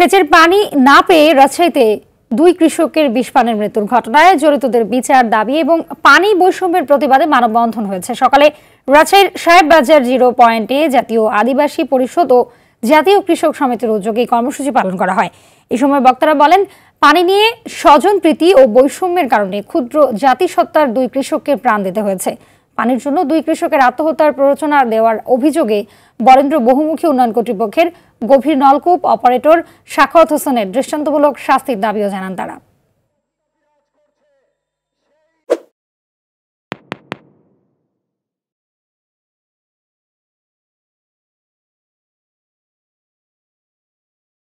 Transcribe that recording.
সেচের পানি না পেয়ে রাজশাহীতে দুই কৃষকের বিষপানের মৃত্যুর ঘটনায় জড়িতদের বিচার দাবি এবং পানি বৈষম্যের প্রতিবাদে মানববন্ধন হয়েছে সকালে রাজশাহীর সাহেব বাজার জিরো পয়েন্টে জাতীয় আদিবাসী পরিষদ ও জাতীয় কৃষক সমিতির উদ্যোগে কর্মসূচি পালন করা হয় এ সময় বক্তারা বলেন পানি নিয়ে স্বজন প্রীতি ও বৈষম্যের কারণে ক্ষুদ্র জাতিসত্তার দুই কৃষককে প্রাণ দিতে হয়েছে পানির জন্য দুই কৃষকের আত্মহত্যার প্ররোচনা দেওয়ার অভিযোগে বরেন্দ্র বহুমুখী উন্নয়ন কর্তৃপক্ষের গভীর নলকূপ অপারেটর শাখাত হোসেনের দৃষ্টান্তমূলক শাস্তির দাবিও জানান তারা